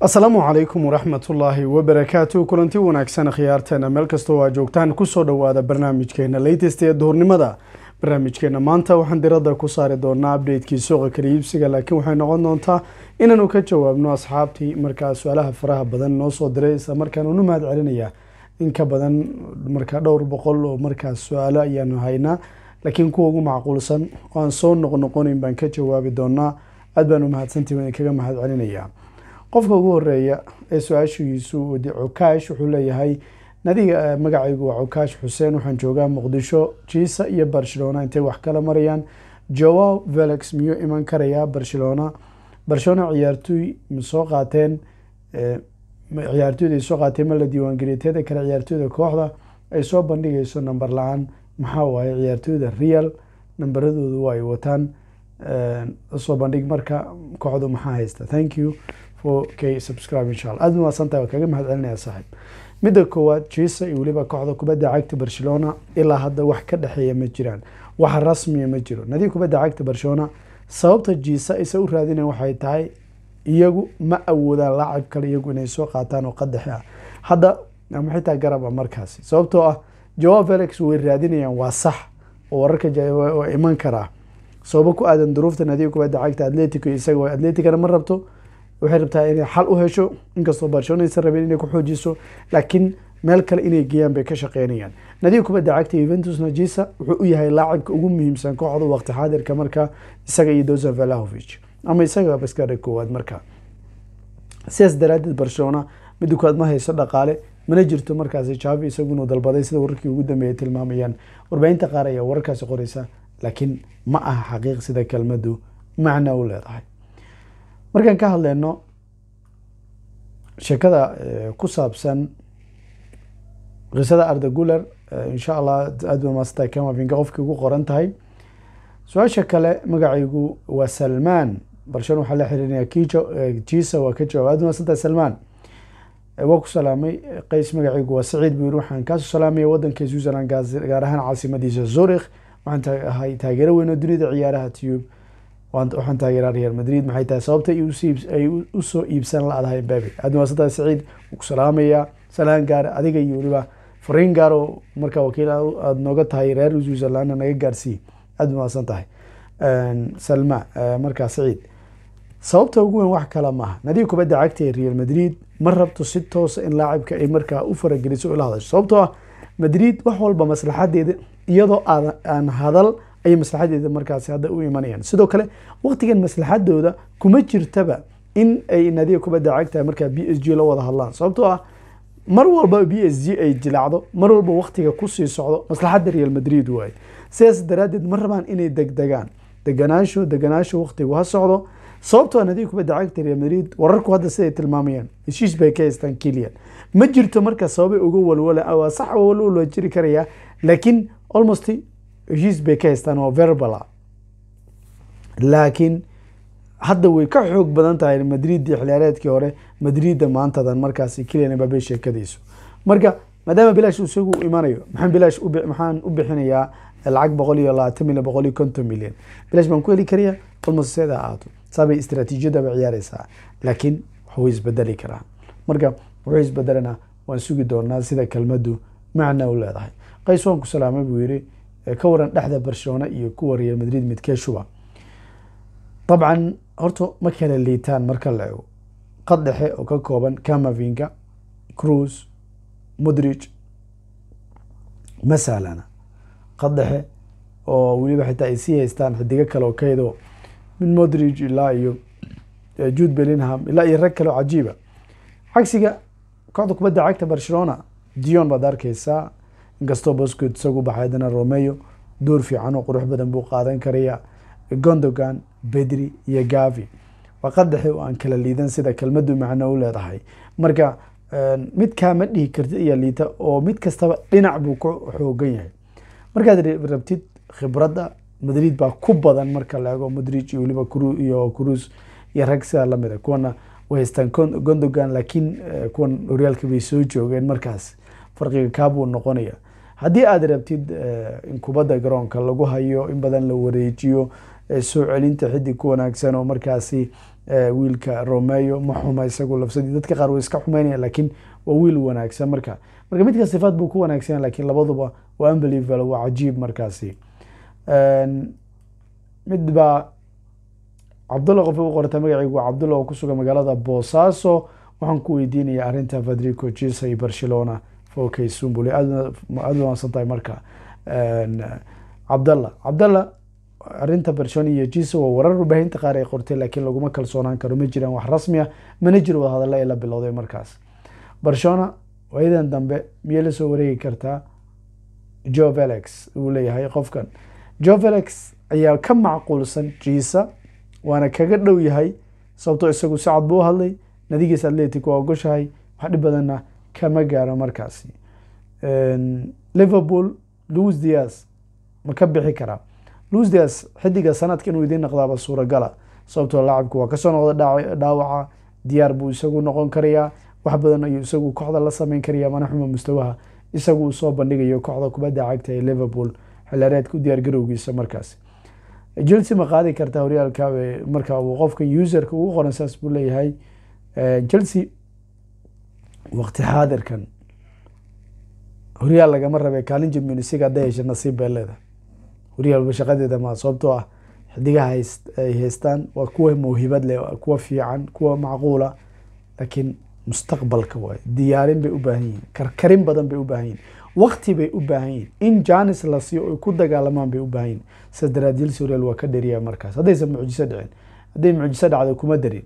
asalaamu calaykum waraxmatullaahi wabarakaatu kulanti wanaagsan khiyaarteena meel kastoo aa joogtaan kusoo dhowaada barnaamijkeena latest ee duhurnimada barnaamijkeena maanta waxaan diradda ku saari doonaa update-kii suuqa kaliibsiga laakiin waxay noqon doontaa inaanu ka jawaabno asxaabtii markaa su-aalaha faraha badan noo soo diray isla markaan unu mahad celinaya in ka badan markaa dhowr boqol oo markaas su-aalo ayaanu haynaa laakiin kuwa ugu macquulsan oo aan soo noqnoqonayn baan ka jawaabi doonaa aad baan u mahadsantii waan kaga mahad celinayaa qofka ugu horeeya ee su-aashiiisu cukaash wuxuu leeyahay nadiga eh, magacaygu waa cukaash xuseen waxaan joogaa muqdisho jiisa iyo barcelona intay wax kala marayaan joao velix miyuu iman karayaa barcelona barcelona ciyaartooy masoo qaateen eh, ciyaartooyda ay soo qaatee ma la diiwaangeliya teeda kale ciyaartooyda kooxda ay soo bandhigayso namber la-aan maxaa waaye ciyaartooyda real namberadoodu waa ay wataan eh, soo bandhig marka kooxdu maxaa haysta thank you k subscribe insha alla aad maadsantahay waa kaga mahad celinaya midda koowaad jesa iyo weliba kooxda kubadda cagta barcelona ilaa hadda wax ka dhexeeya ma jiraan wax rasmiya ma jiro nadiif kubadda cagta barcelona sababta jiisa isa u raadina waxay tahay iyagu ma awoodaan laacib kale iyagu inay soo qaataan oo qadaxi ah. hadda ama xitaa garab ah markaasi sababtoo ah joao felix way raadinayaan waa sax oo wararka iman karaa sababo ku aadan duruufta nadiif kubadda cagta atletico isaga atleticana ma rabto waxay rabtaa inay xal u hesho inkastoo barcelona aysan rabeen inay ku xoojiso laakiin meel kale inay geeyaan bay ka shaqeynayaan nadiib kubadda cagta yuventus najisa wuxuu u yahay laacibka ugu muhiimsan kooxda waqti xaadirka marka isaga iyo dosan valahovic ama isaga baskare koowaad marka sidaas daraaddeed barcelona midda koowaad ma hayso dhaqaale mana jirto markaasi javi isaguna dalbaday sida wararkii ugu dambeeyay tilmaamayaan warbaahinta qaar ayaa wararkaasi qoraysa laakiin ma aha xaqiiq sida kelmaddu macna u leedahay markaan ka hadleyno sheekada eh, ku saabsan qisada arda guler eh, insha allah aad ba maasanta kamafinka qofkii ugu qoran tahay su-aasha kale magacaygu waa salmaan balshan waxaa la xiriirinaya kijo eh, jisa waa ka jawaab aad salmaan waa ku salaamay qays magacaygu waa saciid buyiri waxaan kaasoo salaamaya wadanka switzerland gaar ahaan caasimadiisa zurikh waxaan ahay taageero weyn oo dunida ciyaaraha tube waxaan taageeraa real madrid maxay tahay sababta ay usoo iibsan la-dahay mbabe admaasada saciid wuu ku salaamayaa salaan gaara adiga iyo weliba fariin gaar oo markaa wakiil aada nooga tahay reer zuiserlanda naga gaarsiiye aada umaadsan tahay salma eh, markaa saciid sababta ugu weyn wax kale maaha nadiib kubadda cagta ee real madrid ma rabto si toosa in laacibka ay markaa u farageliso o hadasho sababtoo ah madrid wax walba maslaxadeeda iyadoo aan hadal ayay maslaxadeeda markaasi hadda u imanayaan sidoo kale waqtigan maslaxadooda kuma jirtaba in ay naadiga kubadda cagtahay markaa b s g la wada hadlaan sababtoo ah mar walba b s g ay jilacdo mar walba waqtiga kusii socdo maslaxadda real madrid waaye sidaas daraaddeed ma rabaan inay degdegaan deganaansho deganaansho waqtigu ha socdo sababtoo ah naadiga kubadda cagta real madrid wararku hadda siday tilmaamayaan heshiis bay ka haystaan kilian ma jirto marka sababay uga walwalaan sax walwal waa jiri karayaa laakiin almost heshiis bay ka haystaan oo verbala laakiin hadda way ka xoog badan tahay madridda xilaareedkii hore madridda maantadan markaasi kilian mbabe sheekadaysu marka maadaama bilaash isagu u imanayo maxaan bilaash maxaan u bixinayaa lacag boqol iyo labaatan milyan boqol iyo konton milyan bilaash baan ku heli karayaa kolmaseeda ahaato saabay istaraatiijiyadaba ciyaaraysaa laakiin waxuu isbedeli karaa marka wuxuu isbedelana waan sugi doonaa sida kelmaddu macna u leedahay qays waan ku salaamay buu yidhi ka waran dhexda barcelona iyo kuwa real madrid midkeeshuba dabcan horta ma kala liitaan marka la ego qad dhexe oo ka kooban camavinga cruise modrige masalana qad dhexe oo weliba xitaa ay sii haystaan xidigo kale oo kaydoo min modrige ilaa iyo jud bellingham ilaa iyo rag kale oo cajiiba cagsiga kooxda kubadda cagta barcelona dion baad arkeysaa inkastoo bosket isagu baxay haddana romeyo door fiican oo qurux badan buu qaadan karaya gondogan bedri iyo gavi waa qadaxi oo aan kala liidan sida kelmadu macno u leedahay marka midkaa ma dhihi kartid iyo liita oo mid kastaba dhinac buu ku xoogan yahay markaad rabtid khibradda madrid baa ku badan marka la ego madrid iyo weliba iyo cruz iyo rag sidaa lamida ah. kuwana way haystaan gondogan laakiin eh, kuwan horyaalka bay soo joogeen markaas farqiga kaabuu noqonaya haddii aad rabtid eh, in kubadda garoonka lagu hayo in badan la wareejiyo eh, soo celinta xidig ku wanaagsan oo markaasi eh, wiilka romeyo ma xuma isagu lafsadii dadka qaar way iska xumeynaya laakiin waa wiil wanaagsan marka marka midka sifaad buu ku wanaagsan lakiin labaduba waa unbelievable waa cajiib markaasi ehm, mid baa cabdulla qof u qorta magaciigu cabdulla oo kusugan magaalada boosaaso waxaan ku weydiinaya arrinta fadrico jisa iyo barcelona fokey sumbule aad wanaagsan tahay marka cabdalla cabdalla arrinta bershon iyo jisa waa warar warbaahinta qaar ay qortay laakiin laguma kalsoonaan karo ma jiraan wax rasmi ah mana jiro wadahadalla ee la bilowday markaas barshona waayadan dambe miyey lasoo wareegi kartaa jo velix uu leeyahay qofkan jo velix ayaa ka macquulsan jisa waana kaga dhow yahay sababtoo isagu si cad buu hadlay nadigiis atletic waa ogoshahay wax dhib badanna kama gaaro markaasi liverpool louis dias ma ka bixi karaa louis dias xidiga sanadka inuu idiin noqdaaba suuragala sababtoo ah laacabku waa kasoo noqda dhaawaca diyaar buu isagu noqon karayaa wax badan ayuu isagu kooxda la sameyn karaya manaxuma mustawaha isagu uu soo bandhigayo kooxda kubadda cagta ee liverpool xilaareedka u diyaargarowgiisa markaasi chelsea ma qaadi kartaa horyaalka markaa qofka userka ugu qoran saas buu leeyahay chelsea wakti xaadirkan horyaal lagama rabe kaalin jabmin isiga hadday hesha nasiib bay leedahay horyal walba shaqadeeda maa sababtoo ah xidigaha ay haystaan waa kuwa mawhibad leh kuwa fiican kuwa macquula laakiin mustaqbalka waayo diyaarin bay u baahan yihiin karkarin badan bay u baahan yihin wakti bay u baahan yihin in janis la siiyo oy ku dagaalamaan bay u baahan yihin sas daraadyil suryaal waa ka dheriya markaas haddaysan mucjiso dhicin hadday mucjiso dhacdo kuma darin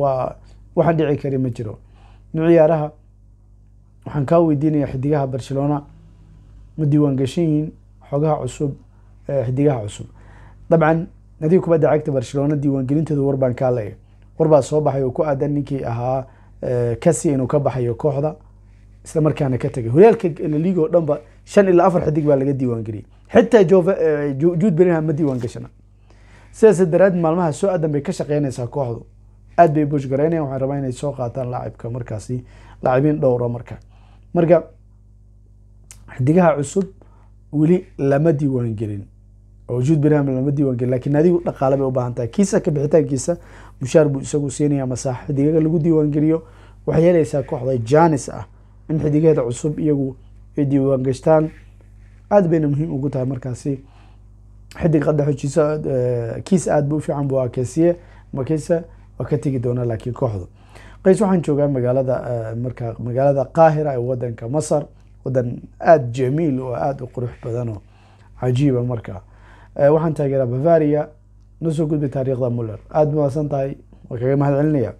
waa waxaan dhici karin ma jiro nu ciyaaraha waxaan kaa weydiinayaa xidigaha barcelona ma diiwaan gashan xogaha cusub xidigaha cusub dabcan nadiga kubadda cagta barcelona diiwaangelinteedu warbaan kaa leeya warbaa soo baxay oo ku aadan ninkii ahaa kasi inuu ka baxayo kooxda isla markaana ka tegay horyaalka laliga oo dhanba shan ilaa afar xidig baa laga diiwaangeliyay xitaa juud berinham ma diiwaan gashana sidaas daraad maalmaha soo aadan bay ka shaqeynaysaa kooxdu aad bay bush waxaan rabaa inay soo qaataan laacibka markaasi laacibiin dhowra ah marka marka xidigaha cusub weli lama diiwaan gelin wujuud birham lama diiwaan gelin lakiin adigu dhaqaale bay u baahan tahay kiisa ka bixitaankiisa mushaar buu isagu siinayaa masaax xidigaga lagu diiwaan geliyo waxay helaysaa kooxda janis ah in xidigaheeda cusub iyagu ay diiwaan aad bayna muhiim ugu tahay markaasi xidig qadaxojiisa eh, kiis aad ba u fiican bu akesiye makisa waa ka tegi doona laakiin kooxdu qays waxaan joogaa magaalada eh, markaa magaalada qaahira ee wadanka masar wadan aada jamiil oo ah, aada u qurux badanoo cajiiba ah markaa eh, waxaan taageeraa bavaria nosoo gudbay taariikhda muller aada mahadsan tahay waa kaga mahad celinaya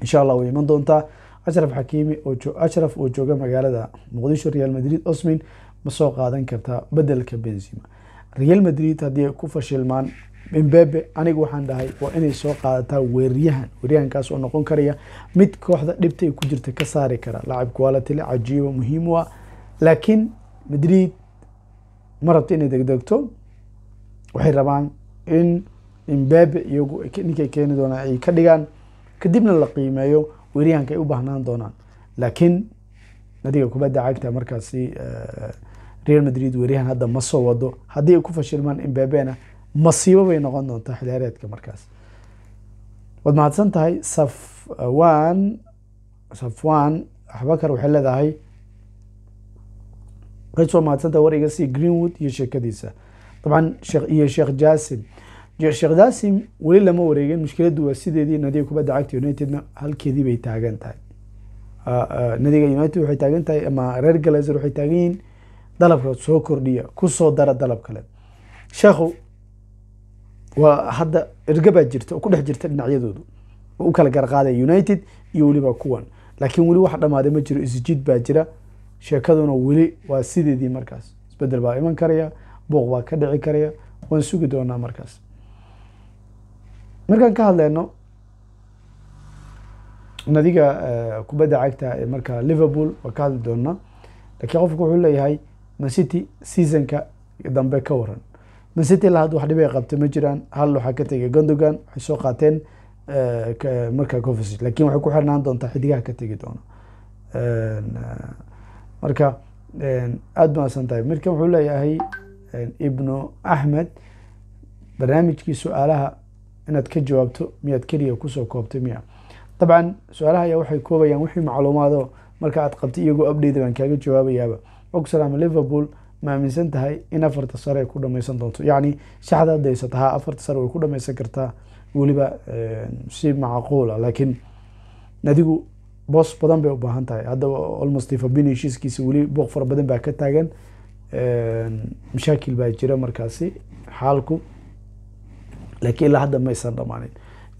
insha allah way iman doontaa ashraf xakiimi oashraf oo jooga magaalada muqdisho real madrid osmin ma soo qaadan kartaa bedelka benzima real madrid haddii ay ku fashilmaan mbebe anigu waxaan dhahay waa inay soo qaadataa weeryahan weeryahankaas oo noqon karaya mid kooxda dhibta ay ku jirta ka saari kara lacab kualatile cajiiba muhiim u ah. laakiin madrid ma rabto inay degdegto waxay rabaan in imbebe iyagu ninkay keeni doonaan ay ka dhigaan kadibna la qiimeeyo weeryahanka ay u baahnaan doonaan laakiin nadiga kubadda cagta markaasi eh, real madrid weeryahan hadda ma soo wado haddii ay ku fashilmaan imbebena masiibo bay noqon doontaa xilhaareedka markaas waad mahadsan tahay safwan uh, safwan abakar waxay leedahay qeys waa mahadsan tahay warayga si greenwood iyo sheekadiisa dabcan iyo sheekh jasim sheekh jasim weli lama wareegin mushkiladdu waa sideedii nadiga kubadda cagta unitedna halkeedii bay taagan tahay uh, uh, nadiga united waxay taagan tahay ama reer galazer waxay taagan yihiin dalabka soo kordhiya kusoo dara dalab kale sheekhu waa hadda baa jirta oo ku dhex jirta dhinacyadoodu oo u kala garqaadaya united iyo weliba kuwan laakiin weli wax dhammaaday ma jiro isjiid baa jira sheekaduna weli waa sideedii markaas isbedel baa iman karaya buuq baa ka dhici karaya waan sugi doonaa markaas markaan ka hadleyno nadiga eh, kubadda cagta ee markaa liverpool waa ka hadli doonaa laakiin qofku wuxuu leeyahay macity seasonka dambe ka waran masitila hadda wax dhibay qabta ma jiraan hal waxaa ka tegay gondogan waxay soo qaateen eh, markaa confersi lakin waxay ku xirnaan doontaa xidigaha ka tegi doona eh, marka aada mahadsan tahay marka wuxuu leeyahay ibnu axmed barnaamijkii su-aalaha inaad ka jawaabto miyaad keliya kusoo koobtay miya dabcan su-aalaha ayaa waxay koobayaan wixii macluumaado marka aad qabtay iyagoo update baan kaaga jawaabayaaba oxram liverpool ma tahay in afarta sare ay ku dhamaysan doonto yacni shaxda hadda haysata ha afarta sare way ku dhamaysan kartaa weliba si macquula ah. laakiin adigu boos badan bay u baahan tahay hadda almost fabin heshiiskiisa weli booq fara badan baa ka taagan mashaakil baa jira markaasi xaalku laakiin ilaa hadda maysan dhamaanin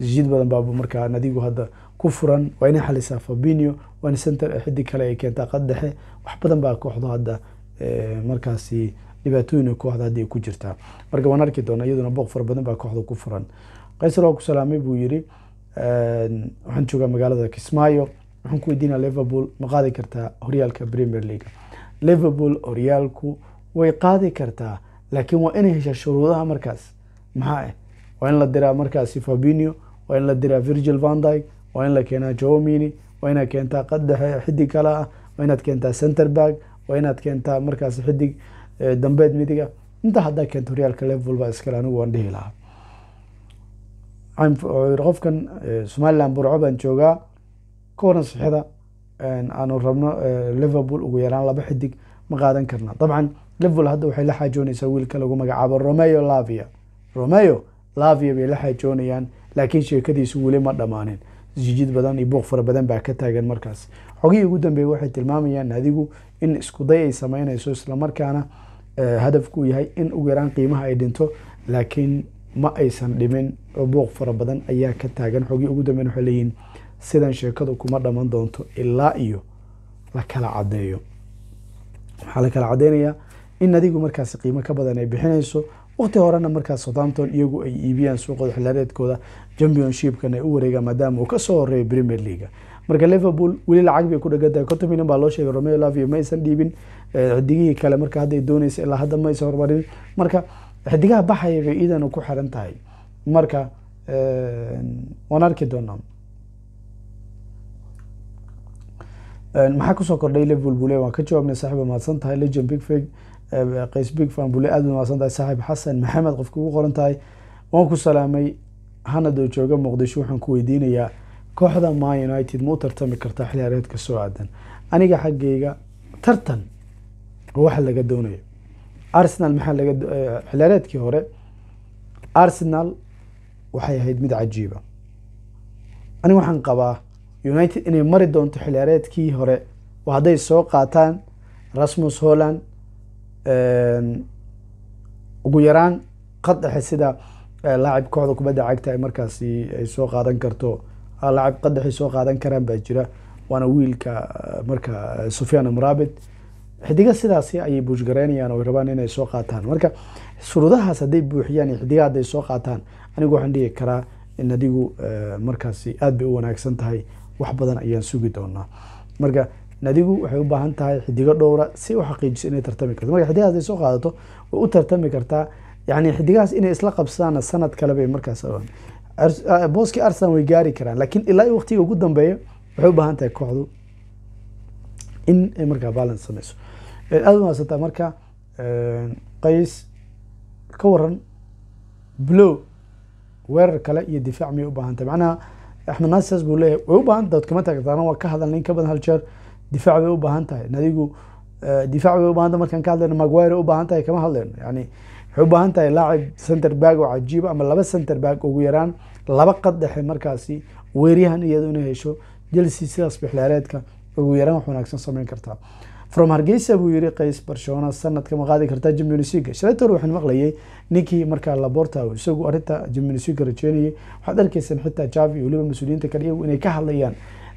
jid badan baa markaa nadigu hadda ku furan waa inay xalisaa fabinio waa in center xiddig kale ay keentaa qad dhexe wax badan baa kooxdo hadda markaasi dhibaatooyina kooxda hadda ay ku jirtaa marka waan arki doonaa iyaduna booq fara badan baa kooxda ku furan kaysar waa ku salaamay buu yidhi waxaan joogaa magaalada kismaayo waxaan ku weydiinaa liverpool ma qaadi kartaa horyaalka premier league liverpool horyaalku way qaadi kartaa laakiin waa inay heshaa shuruudaha markaas maxaa ah waa in la diraa markaasi fabinio waa in la diraa virgil vandyg waa in la keenaa jomini waa inaad keentaa qadaxe xidig kale ah waa inaad keentaa centerback waa inaad keentaa markaas xidig dambeed midiga inta haddaa keento horyaalka level baa iskale anigu waan dhihi lahaa qofkan somaliland burco baan joogaa ka waran sixida aanu rabno liverpool ugu yaraan laba xidig ma qaadan karna dabcan liverpool hadda waxay la xaajoonaysaa wiilka lagu magacaabo romeo lavia romeo lavia bay la xaajoonayaan laakiin sheekadiisu weli ma dhammaanin jijid badan iyo buuq fara badan baa ka taagan markaas xogihii ugu dambeeyey waxay tilmaamayaan adigu in iskuday ay sameynayso islamarkaana eh, hadafkuu yahay in ugu yaraan qiimaha ay dhinto laakiin ma aysan dhimin buuq fara badan ayaa ka taagan xogii ugu dambeyn waxay leeyihin sidan sheekadu kuma dhaman doonto ilaa iyo la kala cadeeyo waxaa la kala cadeynayaa in adigu markaasi qiimo ka badan ay bixinayso waqti horena markaas southampton iyagu ay iibiyaan suuqa xilaareedkooda championshipkana ay u wareegaan maadaama uu kasoo horeeyo premier leaga marka liverpool weli lacag bay ku dhagantahay konton milyan baa loo sheegay romeo lavio ma aysan dhiibin eh, xidigihii kale marka hadday dooneysa ilaa hadda ma aysan horumarin marka xidigaha baxaya bay iidana ku xiran tahay marka eh, waan arki doonaa eh, maxaa kusoo kordhay liverpool bule waan ka jawaabnay saaxiba mahadsan tahay legion bigfig qays bigfan bule aad bay tahay saaxiib xasan maxamed qofka ugu qoran tahay waan ku salaamay hanadoo jooga muqdisho waxaan ku weydiinayaa kooxda ma united ma u tartami kartaa xil ciyaareedka soo aadan aniga xaggayga tartan waxa laga doonayo arsenal maxaa laga eh, xilciyaareedkii hore arsenal waxay ahayd mid cajiiba aniga waxaan qabaa united inay mari doonto xilciyaareedkii hore oo hadday soo qaataan rasmus holland ehm, ugu yaraan qad dhexe sida eh, laacib kooxda kubadda cagta ay markaasi ay soo qaadan karto lacag qadaxay soo qaadan karaan baa jira waana wiilka marka sufyaan amrabid xidiga sidaasi ayay buushgareynayaan oy rabaan inay soo qaataan marka shuruudahaas hadday buuxiyaan iyo xidiga hadday soo qaataan anigu waxaan dhihi karaa in adigu markaasi aada bay u wanaagsan tahay wax badan ayaan sugi doonaa marka nadigu waxay u baahan tahay xidigo dhowra si u xaqiijiso inay tartami karto marka xidigaas ay soo qaadato way u tartami kartaa yani xidigahaas inay isla qabsadaanna sanad kale bay markaas Ah, booskii arsenal way gaari karaan lakiin ilaa i waqtiga ugu dambeeya waxay u baahan tahay kooxdu in ay eh, markaa balance sameyso eh, aada umaadsantaa marka eh, qays ka waran blow weerar kale iyo difaac miyay u baahan tahay macnaha axmed naasias buu leeyahay way u baahan tahay odkama taagtaana waa ka hadalna in ka badan hal jeer difaac bay u baahan tahay nadigu difaac bay u bahan tahay markaan ka hadlayno magwire u baahan tahay kama hadlayno yani waxay u baahan tahay laacib center bag oo cajiiba ama laba center bag ugu yaraan laba qad dhexe markaasi weeryahan iyado inay hesho jelsea sidaas bixdheereedka ugu yaraan wax wanaagsan samayn kartaa from hargeysa buu yiri qays barcelona sanadka ma qaadi kartaa champions league waxaan maqlayay ninkii markaa laporta uu isagu arrinta champions league rajeynayay waxaad arkaysaan xitaa javi iyo weliba mas-uuliyiinta kale iyagu inay ka hadlayaan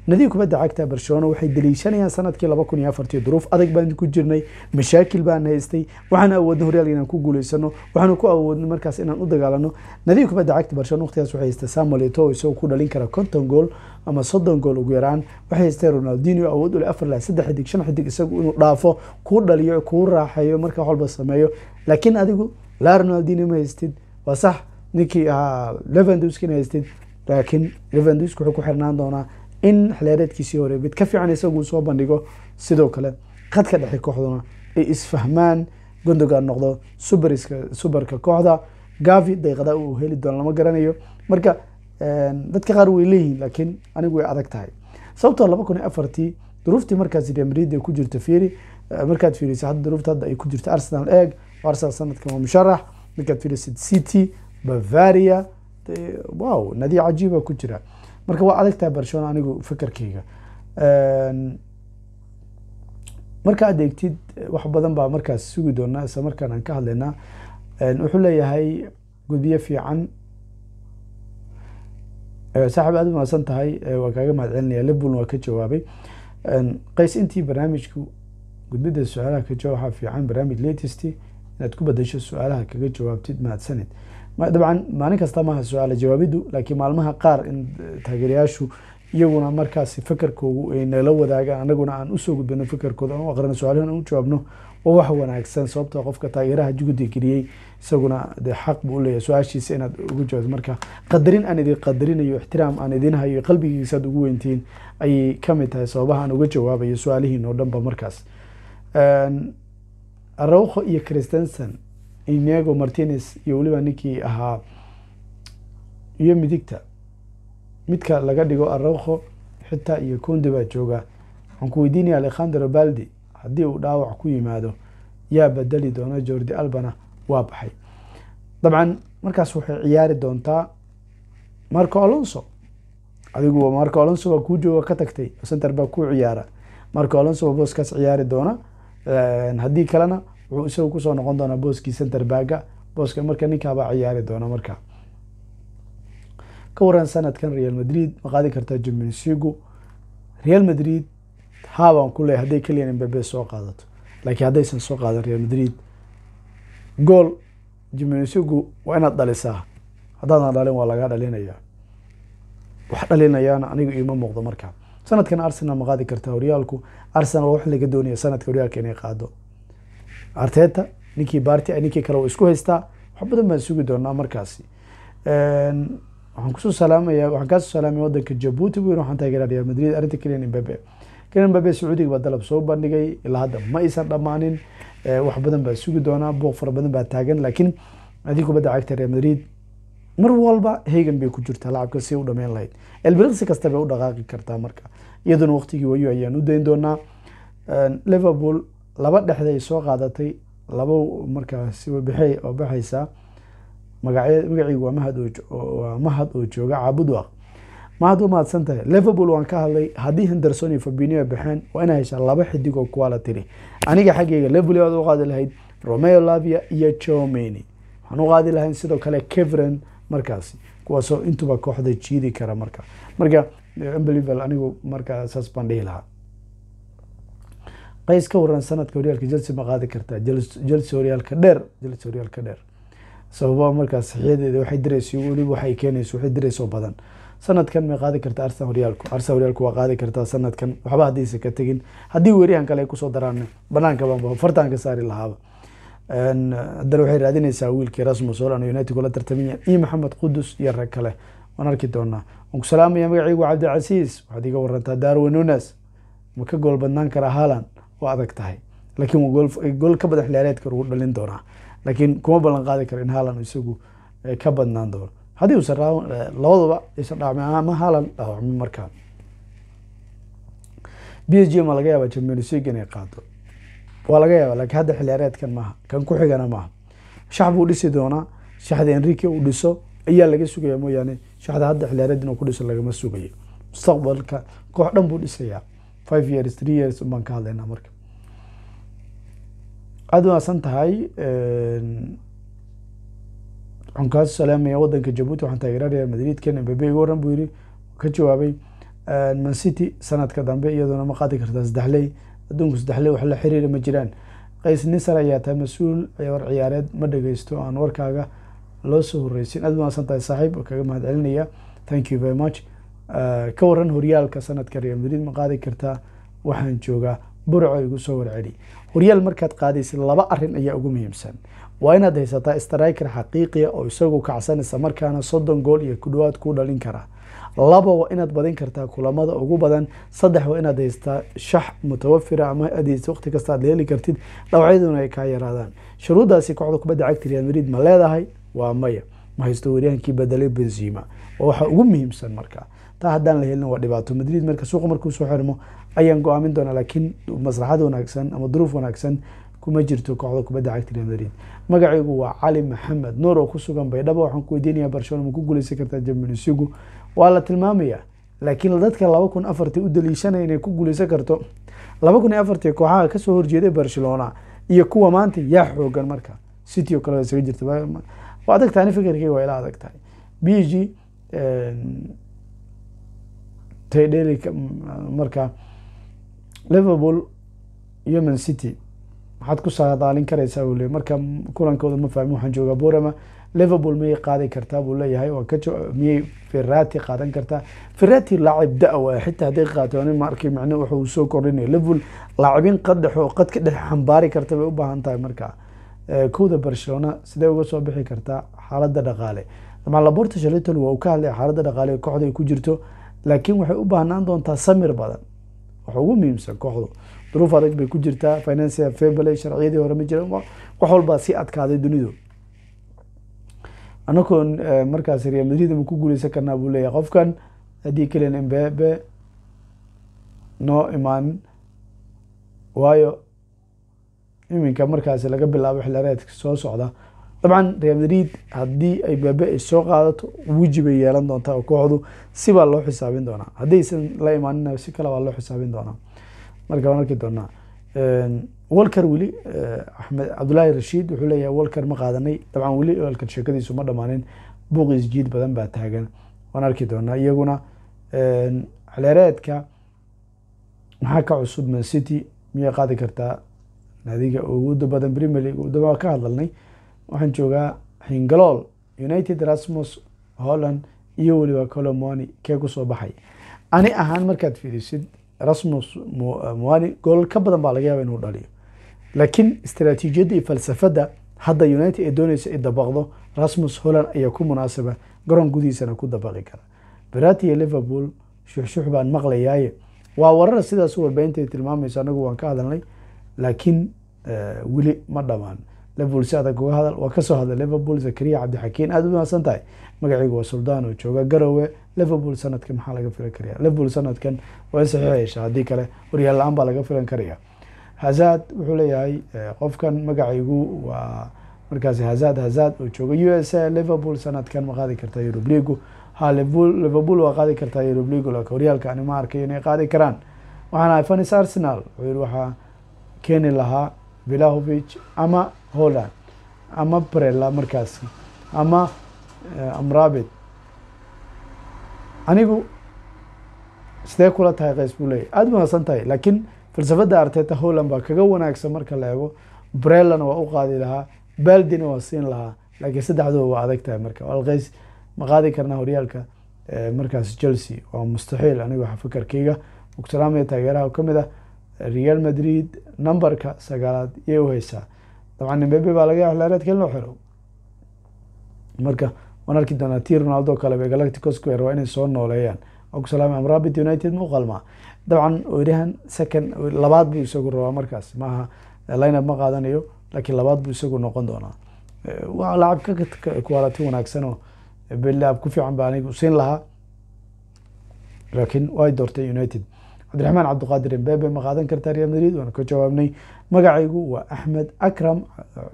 nadiir kubadda cagta barcelona waxay daliishanayaan sanadkii laba kun iyo afartii duruuf adag baan ku jirnay mashaakil baan haystay waxaan awoodna horyaal inaan ku guulaysano waxaanu ku awoodnay markaas inaan u dagaalano nadiir kubadda cagta barcelona waqtigaas waxay haystay samuel eto'o isagoo ku dhalin kara konton gool ama soddon gool ugu yaraan waxay haystay ronaldinho awood u afar laha saddex xidig shan xidig isagu inuu dhaafo kuu dhaliyo kuu raaxeeyo markaa wax walba sameeyo laakiin adigu laa ronaldinho ma haystid waa sax ninkii ahaa levandowski haystid laakiin levandowski wuxuu ku xirnaan doonaa in xiliyaareedkiisii hore mid ka fiican isaguu soo bandhigo sidoo kale khadka dhexe kooxduna ay isfahmaan gondoga noqdo subarska subarka kooxda gavi daqiiqada uu heli doono lama garanayo marka ehm, dadka qaar way leeyihiin laakiin anigu way adag tahay sababtoo laba kun iyo afartii duruuftii markaas Real Madrid ay ku jirto fiiri eh, markaad fiiriso hadda duruufta hadda ay ku jirto Arsenal eeg Arsenal sanadkan waa musharax markaad fiirisid City Bavaria wow nadi cajiiba ah ku jira marka waa adagtaa barcelona anigu fakerkeyga ehm, marka aad eegtid eh, wax badan baa markaas sugi doonaa isla markaan aan ka hadlaynaa ehm, wuxuu leeyahay gudbiyo fiican ehm, saaxiib aad u umaadsan tahay eh, waa kaaga mahad celinaya liverpoolna waa ka jawaabay qays intii barnaamijku gudbida su-aalaha ka jawaab waxaa fiican barnaamij latest inaad ku badasho su-aalaha kaga jawaabtid mahadsanid dabcan maalin kasta maaha su-aala jawaabidu laakiin maalmaha qaar in eh, taageerayaashu iyaguna markaasi fekerkoogu ay nala wadaagaan anaguna aan usoo gudbano fekerkooda aan u aqrino su-aalahan u jawaabno waa wax wanaagsan sababtoo ah qofka taageeraha juguda geliyey isaguna dee xaq buu uleeyahay su-aashiisa inaad ugu jawaabto marka qadarin aan idin qadarinayo ixtiraam aan idin hayo qalbigiisa ugu weyntihiin ayay kamid tahay sababaha uga jawaabayo su-aalihiin oo dhanba markaas arauho iyo christensen inego martinez iyo weliba ninkii ahaa iyo midigta midka laga dhigo arauko xita iyo konde baa jooga waxaan ku weydiinaya alekhandro baldi haddii uu dhaawac ku yimaado yaa bedeli doona jordi albana waa baxay dabcan markaas waxay ciyaari doontaa marco alonso adigu marco alonso waa kuu jooga ka tagtay center baa ku ciyaara marco alonso waa booskaas ciyaari doona haddii kalena wuxuu isaga kusoo noqon doonaa booskii center baaga booska marka ninkaabaa ciyaari doona marka ka waran sanadkan real madrid ma qaadi kartaa jimnisigu real madrid haabaan kuley hadday keliyan mbabe soo qaadato laakiin haddaysan soo qaadan real madrid gool jimnisigu waa inaad dhalisaa haddaadan dhalin waa lagaa dhalinaya wax dhalinayaana aniga iima muuqdo marka sanadkan arsenal ma qaadi kartaa horyaalku arsenal wax laga doonaya sanadka horyaalka inay qaado arteta ninkii baarti ninkii kale waa isku haystaa wax badan baan sugi doonaa markaasi waxaan kusoo salaamaya waxaan kaasoo salaamaya wadanka jabuuti bu waxaan taageera real madrid arrinta keliyan imbabe keliyan imbabe sacuudiga baa dalab soo bandhigay ilaa hadda ma aysan dhammaanin wax badan baa sugi doonaa booq fara badan baa taagan laakiin adii kubadda cagta real madrid mar walba hegan bay ku jirtaa lacabka si u dhameyn lahayd elbiriksi kasta bay u dhaqaaqi kartaa marka iyaduna waqtigii wayo ayaan u dayn doonaa liverpool laba dhexda soo qaadatay labo markaas wabixey oo baxaysaa magace waa mahad oowaa mahad oo jooga caabudwaq mahad u mahadsan tahay liverpool waan ka hadlay haddii henderson iyo fabinio baxeen waa inaa heshaa laba xidig oo kuwa tiri aniga xaggeyga liverpool waad u qaadi lahayd romeo lavia iyo jomeni waxaan u qaadi lahayn sidoo kale cevren markaasi kuwaasoo intuba kooxda jiidi kara marka marka unbelievable anigu markaa saas baan dhihi lahaa qays ka waran sanadka horyaalka jelsi ma qaadi kartaa jelsi horyaalka dheer jelsi horyaalka dheer sababaa markaas saxiyadeeda waxay direysa weliba waxay keenaysa waxay direysoo badan sanadkan may qaadi kartaa arsenal horyaalku arsenal horyaalku waa qaadi kartaa sanadkan waxba haddaysa ka tegin haddii weeryahan kale ay kusoo daraan banaanka baanba saari lahaaba haddana waxay raadinaysaa wiilka erasmus oo united kula tartamaya iyo maxamed qudus iyo rag kale waan arki doonaa waan ku salaamaya magacaygu cabdicasiis waxaad iga warantaa darwin ma ka gool badnaan karaa haaland waa adag tahay laakiin gool ka badan xiliyaareedka ugu dhalin doonaa laakiin kuma ballan qaadi karo in haalan isagu eh, ka badnaan doono haddii uusan eh, labadaba aysan dhaacmin ama haalan dhaawacmin markaa b s g ma laga yaaba champions inay qaado waa laga yaaba lakiin hadda xiliyaareedkan maaha kan ku xigana maaha shax buu dhisi doonaa shaxda enrique uu dhiso ayaa laga sugaya mooyaane shaxda hadda xiliyaareed inuu ku dhiso lagama sugayo mustaqbalka koox dhan buu dhisayaa five years three years unbaan ka hadlaynaa marka aada wanaagsan tahay waxaan salaamaya wadanka jabuuti waxaan taageeraa real madrid ken mbabe igu waran buu yiri ka jawaabay eh, man city sanadka dambe iyaduna ma qaadi kartaa saddexley adduunka saddexley wax la xiriira ma jiraan qays nisar ayaa tahay mas-uul war ciyaareed ma dhegeysto aan warkaaga loo soo horeysin aada wanaagsan tahay saaxiib kaga mahadcelinaya thank you very much ka waran horyaalka sanadka real madrid ma qaadi kartaa waxaan joogaa burco igu soo warceli horyaal markaad qaadaysid laba arin ayaa ugu muhiimsan waa inaad haysataa straiker xaqiiqiya ah oo isagu kacsanaysa markaana soddon gool iyo kudhawaad ku dhalin kara laba waa inaad badin kartaa kulamada ugu badan saddex waa inaad haysataa shax mutawafira ama adeys waqti kasta aad heli kartid dhawacyaduna ay kaa yaraadaan shuruuddaasi kooxda kubadda cagta real madrid ma leedahay waa maya ma haysto waryahankii bedelay benzima waa waxa ugu muhiimsan marka taa haddaan la helin waa dhibaato madrid marka suuqa markuusoo xirmo ayaan go-aamin doonaa laakiin masraxad wanaagsan ama duruuf wanaagsan kuma jirto kooxda kubadda cagta real madrid magacaygu waa cali maxamed nuur oo ku sugan baydhabo waxaan ku weydiinaya barcelona ma ku guuleysan kartaa champions waa la tilmaamayaa laakiin dadka laba kun afartii u daliishanaya inay ku guuleysan karto laba kun iyo afartii kooxaha kasoo horjeeday barcelona iyo kuwa maanta yaa xoogan marka city oo kale isaga jirta waa adag ani fikirkayga waa ila adag b g eh, taydheli mm, marka liverpool iyo man city maxaad ku saadaalin karaysaa buu leey marka mm, kulankooda ma fahmin waxaan joogaa borama liverpool miyay qaadi kartaa buu leeyahay waa ka miyay ferati qaadan kartaa ferati laacib da-wa xitaa hadday qaato ani ma arkay macne waxa uu soo kordhinaya liverpool laacibin qaddhex oo qadka dhex xambaari karta bay u baahan tahay marka eh, kowda barcelona sidee uga soo bixi kartaa xaaladda dhaqaale macalaborta shaliton waa uu ka hadlaya xaaladda dhaqaale kooxda ay ku jirto laakiin waxay u baahnaan doontaa samir badan wax ugu muhiimsan kooxdu duruuf adag bay ku jirtaa financial fable sharciyadii hore ma jiraan wax walbaa sii adkaaday dunidu anakoon e, markaas real madrid ma ku guuleysan karnaa buu leeyahay qofkan haddii keliyan mbebe noo imaanin waayo iminka markaasi laga bilaabo xilli reedka soo socda dabcan real madrid haddii ay baabe ay soo qaadato weji bay yeelan doontaa oo kooxdu si baa loo xisaabin doonaa haddaysan la imaanina si kale waa loo xisaabin doonaa marka waan arki doonaa walker weli eh, axmed cabdullaahi rashiid wuxuu leeyahay walker ma qaadanay dabcan weli walker sheekadiisu ma dhammaanin buuq isjiid badan baa taagan waan arki doonaa iyaguna xeleereedka maxaa ka cusub man city miyay qaadi kartaa naadiga ugu badan premier league daba ka hadalnay waxaan joogaa hingalool united rasmus holland iyo weliba colomoni kee kusoo baxay ani ahaan markaad fiirisid rasmus eh, moani goolal ka badan baa laga yaaba inuu dhaliyo laakiin istraatiijiyadda iyo falsafadda hadda united ee doonaysa ay dabaqdo rasmus holland ayaa ku munaasaba garoon gudihiisana ku dabaqi kara berati iyo liverpool shuxshux baan maqlayaaye waa warara sidaas warbaynta tilmaamaysa anagu waan ka hadalnay laakiin eh, weli ma dhammaan liverpool adag uga hadal waa kasoo hadla liverpool zakariya cabdixakiin aad umahadsan tahay magaciigu waa suldaan oo jooga garowe liverpool sanadkan maxaa laga filan karaya liverpool sanadkan way saxiixaysaa haddii kale waryaal la-aan baa laga filan karaya hazad wuxuu leeyahay eh, qofkan magacaygu waa markaasi hazad hazad oo jooga u s a liverpool sanadkan ma qaadi kartaa yurub leagu ha liverpool waa qaadi kartaa yurub leagu laakin horyaalka ani ma arkayo inay qaadi karaan waxaana fans arsenal wuxuu yihi waxaa keeni lahaa vilahovic ama holland ama brela markaasi ama eh, amrabit anigu sidee kula tahay kays buu leeyahy aada wanaagsan tahay laakiin falsafadda arteeta holland baa kaga wanaagsan marka la eego brelana waa u qaadi lahaa baldina waa siin lahaa laakiin saddexdooda waa adag tahay marka alkays ma qaadi karnaa horyaalka eh, markaas chelsea waa mustaxiil anigu waxa fakerkeyga muqtalaamaya taageeraha ka mid ah real madrid numberka sagaalaad yay u haysaa dabcan nimebe baa laga xilaareedka in loo xiro marka waan arki doonaa ti ronaldo kaleba galacticosquare waa inay soo nooleeyaan oo ku salaama amrabit united ma u qalmaa dabcan weeryahan second labaad buu isagu rabaa markaas maaha lineup ma qaadanayo laakiin labaad buu isagu noqon doonaa waa lacab kkualati wanaagsan oo belaab ku fiican ba anigu siin lahaa laakiin way doortay united cabdiraxmaan cabdiqaadir embeebe ma qaadan kartaa real madrid waana ka jawaabnay magacaygu waa axmed akram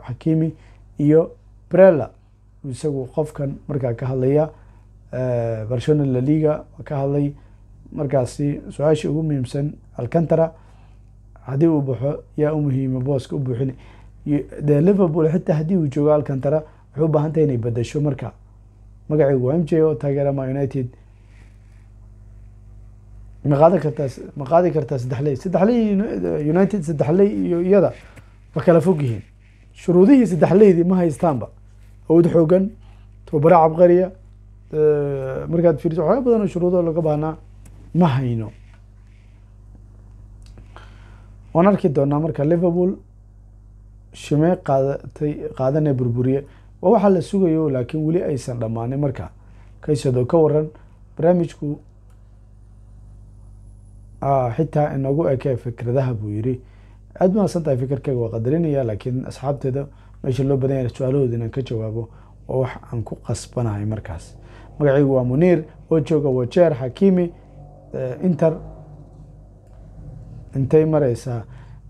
xakimi iyo brela isagu qofkan markaa ka hadlaya eh, barcelona laliga ka hadlay markaasi su aasha ugu muhiimsan alcantara haddii uu baxo yaa u muhiima booska u buuxin de liverpool xitaa haddii uu joogo alcantara waxay u baahan tahay inay badasho marka magacaygu waa m j oo taageerama united ma ma qaadi kartaa saddexley saddexley united sadexley iyo iyada ma kala fogyihiin shuruudihii saddexleydii ma haystaanba awood xoogan tababare cabqariya markaad fiiriso waxyaaba badan oo shuruudo laga baahnaa ma hayno waan arki doonaa marka liverpool shimee qaadatay qaadanee burburiye waa waxaa la sugayo laakiin weli aysan dhammaanin marka kaysadoo ka waran barnaamijku Ah, xitaa inagu ekee fikradaha buu yiri aad mahadsantahay fikirkeyga waa qadarinaya laakiin asxaabteeda meesha loo badan yahay su aalahooda inaan ka jawaabo oo wax aan ku qasbanahay markaas magacaygu waa muniir oo jooga wajeer xakiimi eh, inter intay mareysaa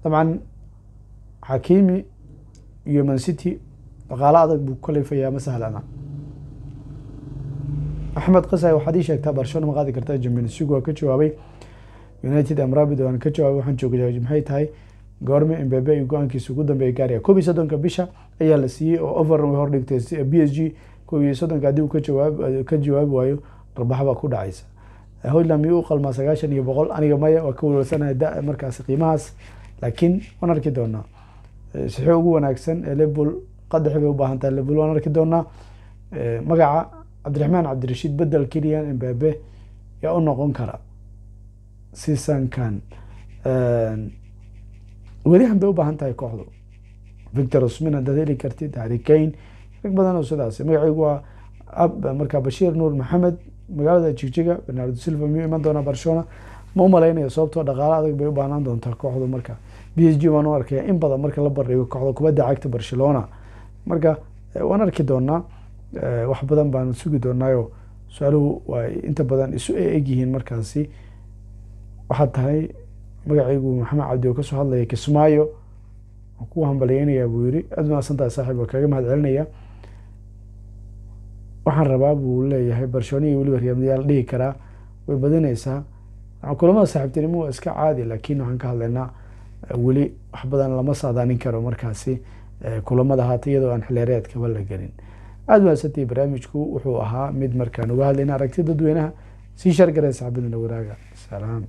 dabcan xakiimi iyo mancity dhaqaalo adag buu kalifayaa masahlana axmed qasay waxaad ii sheegtaa barshona ma qaadi kartaa jamil waa ka jawaabay united amrabid aan ka jawaabay waxaan jooga maxay tahay goorme mbebe iyo go-aankiisa ugu dambeeya gaaraya kob iyo soddonka bisha ayaa la siiyey oo over way hordhigtay b s g kob iyo soddonka haddii uu ka jawaabi waayo arbaxa baa ku dhacaysa hoyland miyuu u qalmaa sagaashan iyo boqol aniga maya waa ka walwalsanahay da markaas qiimahaas laakiin waan arki doonaa eh, sixo ugu wanaagsan ee level qadaxi bay u baahan tahay level waan arki doonaa eh, magaca cabdiraxmaan cabdirashiid bedel keliyan mbabe yaa u noqon kara seasonkan ehm, weli hanbay u baahan tahay kooxdu victor osmin hadaad kartid harry rag badan oo sidaas magacaygu waa markaa bashiir nuur maxamed magaalada jigjiga bernardo silva miyuu iman doonaa barcelona ma umalaynaya sababtoo dhaqaale adag bay u baahnaan doontaa kooxdu marka b s g waan u arkaya in badan marka la bardhigo kooxda kubadda cagta barcelona marka eh, waan arki doonaa eh, wax badan baanu sugi doonaayo su-aaluhu waa inta badan isu eeg yihiin markaasi waxaad tahay magacaygu maxamed cabdi oo kasoo hadlaya kismaayo waan ku hambalyeynayaa buu yiri aad maadsantaha saaxiib waa kaga mahad celinaya waxaan rabaa buu leeyahay barcelona weliba real dhihi karaa way badanaysaa kulamada saaxiibtinimo waa iska caadi laakiin waxaan ka hadlaynaa eh, weli wax badan lama saadaanin karo markaasi eh, kulamada haata iyadoo aan xileereedkaba la gelin aad maadsantahi barnaamijku wuxuu ahaa mid markaan uga hadlayna aragti dadweynaha sii shargaray saxaabadana waraaga salaam